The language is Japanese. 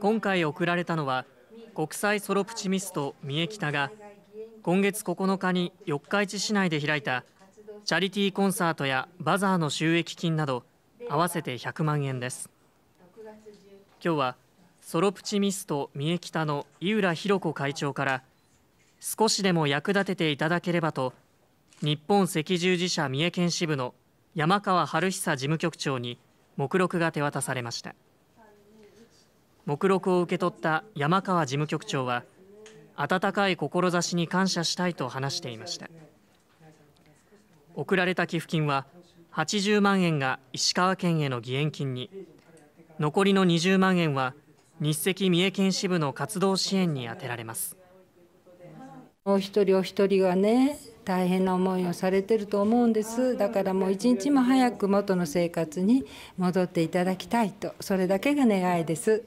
今回贈られたのは国際ソロプチミスト三重北が今月9日に四日市市内で開いたチャリティーコンサートやバザーの収益金など合わせて100万円です今日はソロプチミスト三重北の井浦博子会長から少しでも役立てていただければと日本赤十字社三重県支部の山川春久事務局長に目録が手渡されました。目録を受け取った山川事務局長は温かい志に感謝したいと話していました送られた寄付金は80万円が石川県への義援金に残りの20万円は日赤三重県支部の活動支援に充てられますお一人お一人はね大変な思いをされてると思うんですだからもう一日も早く元の生活に戻っていただきたいとそれだけが願いです